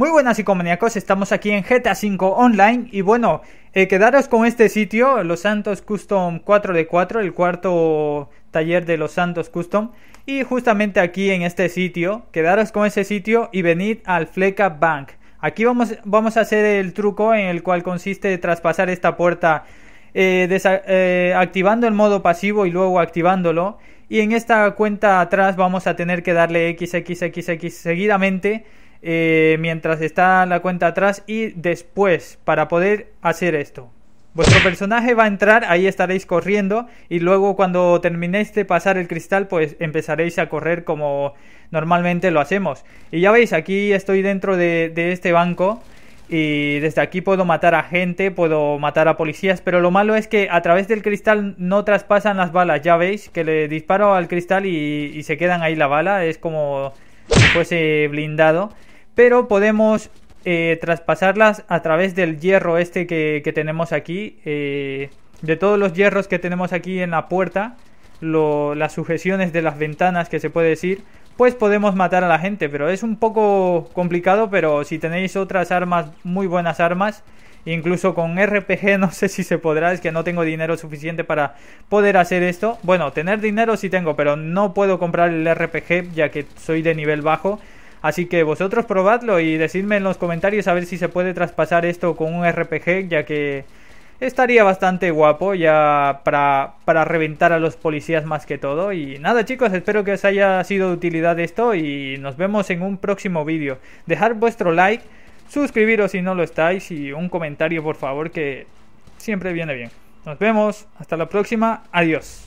Muy buenas comaníacos. estamos aquí en GTA 5 Online y bueno, eh, quedaros con este sitio, Los Santos Custom 4 de 4 el cuarto taller de Los Santos Custom y justamente aquí en este sitio, quedaros con ese sitio y venid al Fleca Bank. Aquí vamos, vamos a hacer el truco en el cual consiste traspasar esta puerta eh, eh, activando el modo pasivo y luego activándolo. Y en esta cuenta atrás vamos a tener que darle XXXX seguidamente eh, mientras está la cuenta atrás y después para poder hacer esto. Vuestro personaje va a entrar, ahí estaréis corriendo y luego cuando terminéis de pasar el cristal pues empezaréis a correr como normalmente lo hacemos. Y ya veis, aquí estoy dentro de, este banco y desde aquí puedo matar a gente, puedo matar a policías, pero lo malo es que a través del cristal no traspasan las balas, ya veis, que le disparo al cristal y, y se quedan ahí la bala, es como si fuese blindado pero podemos eh, traspasarlas a través del hierro este que, tenemos aquí. Eh, de todos los hierros que tenemos aquí en la puerta, las sujeciones de las ventanas que se puede decir, pues podemos matar a la gente, pero es un poco complicado, pero si tenéis otras armas, muy buenas armas, incluso con RPG no sé si se podrá, es que no tengo dinero suficiente para poder hacer esto. Bueno, tener dinero sí tengo, pero no puedo comprar el RPG ya que soy de nivel bajo Así que vosotros probadlo y decidme en los comentarios a ver si se puede traspasar esto con un RPG, ya que estaría bastante guapo ya para, reventar a los policías más que todo. Y nada chicos, espero que os haya sido de utilidad esto y nos vemos en un próximo vídeo. Dejad vuestro like, suscribiros si no lo estáis y un comentario por favor que siempre viene bien. Nos vemos, hasta la próxima, adiós.